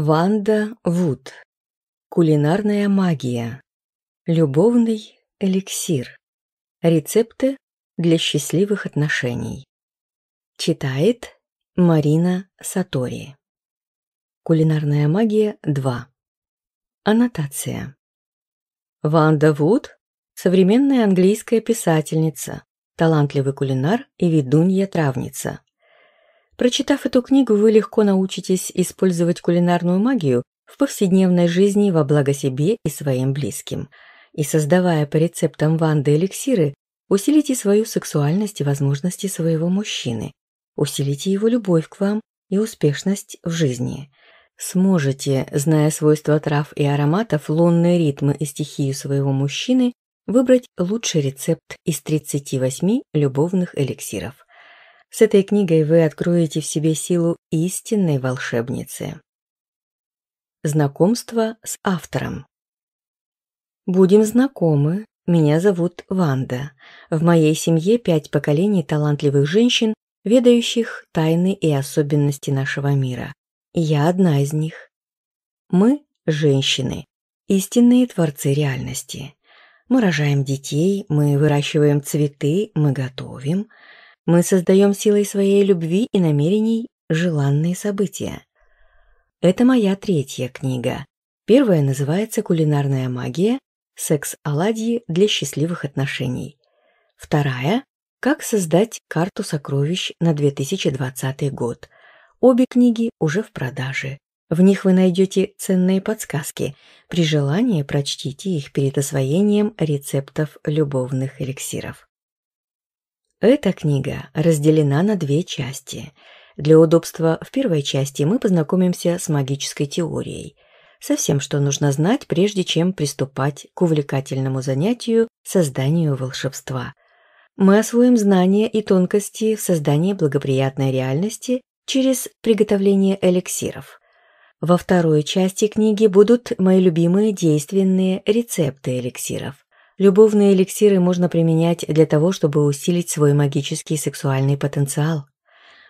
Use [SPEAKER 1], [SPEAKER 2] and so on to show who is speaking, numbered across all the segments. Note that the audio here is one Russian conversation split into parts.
[SPEAKER 1] Ванда Вуд. Кулинарная магия. Любовный эликсир. Рецепты для счастливых отношений. Читает Марина Сатори. Кулинарная магия 2. Аннотация. Ванда Вуд – современная английская писательница, талантливый кулинар и ведунья-травница. Прочитав эту книгу, вы легко научитесь использовать кулинарную магию в повседневной жизни во благо себе и своим близким. И создавая по рецептам Ванды эликсиры, усилите свою сексуальность и возможности своего мужчины, усилите его любовь к вам и успешность в жизни. Сможете, зная свойства трав и ароматов, лунные ритмы и стихию своего мужчины, выбрать лучший рецепт из 38 любовных эликсиров. С этой книгой вы откроете в себе силу истинной волшебницы. Знакомство с автором. Будем знакомы. Меня зовут Ванда. В моей семье пять поколений талантливых женщин, ведающих тайны и особенности нашего мира. я одна из них. Мы – женщины, истинные творцы реальности. Мы рожаем детей, мы выращиваем цветы, мы готовим – мы создаем силой своей любви и намерений желанные события. Это моя третья книга. Первая называется «Кулинарная магия. Секс оладьи для счастливых отношений». Вторая – «Как создать карту сокровищ на 2020 год». Обе книги уже в продаже. В них вы найдете ценные подсказки. При желании прочтите их перед освоением рецептов любовных эликсиров. Эта книга разделена на две части. Для удобства в первой части мы познакомимся с магической теорией, со всем, что нужно знать, прежде чем приступать к увлекательному занятию созданию волшебства. Мы освоим знания и тонкости в создании благоприятной реальности через приготовление эликсиров. Во второй части книги будут мои любимые действенные рецепты эликсиров – Любовные эликсиры можно применять для того, чтобы усилить свой магический сексуальный потенциал.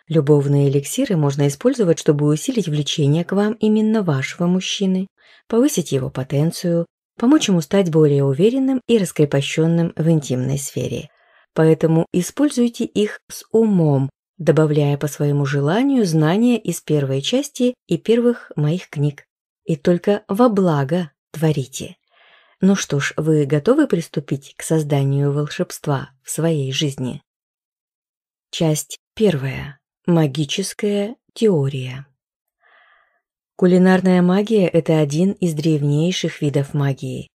[SPEAKER 1] Любовные эликсиры можно использовать, чтобы усилить влечение к вам именно вашего мужчины, повысить его потенцию, помочь ему стать более уверенным и раскрепощенным в интимной сфере. Поэтому используйте их с умом, добавляя по своему желанию знания из первой части и первых моих книг. И только во благо творите. Ну что ж, вы готовы приступить к созданию волшебства в своей жизни? Часть первая. Магическая теория. Кулинарная магия – это один из древнейших видов магии.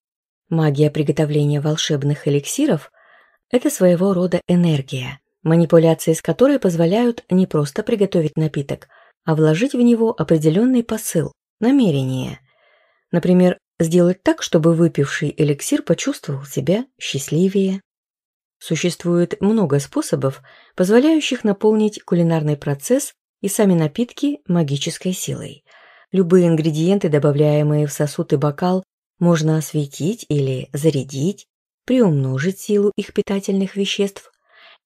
[SPEAKER 1] Магия приготовления волшебных эликсиров – это своего рода энергия, манипуляции с которой позволяют не просто приготовить напиток, а вложить в него определенный посыл, намерение. Например, сделать так, чтобы выпивший эликсир почувствовал себя счастливее. Существует много способов, позволяющих наполнить кулинарный процесс и сами напитки магической силой. Любые ингредиенты, добавляемые в сосуд и бокал, можно осветить или зарядить, приумножить силу их питательных веществ.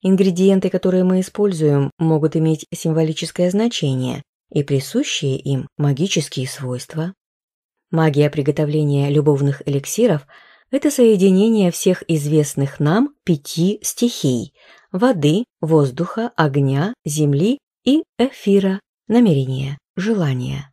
[SPEAKER 1] Ингредиенты, которые мы используем, могут иметь символическое значение и присущие им магические свойства. Магия приготовления любовных эликсиров – это соединение всех известных нам пяти стихий – воды, воздуха, огня, земли и эфира, намерения, желания.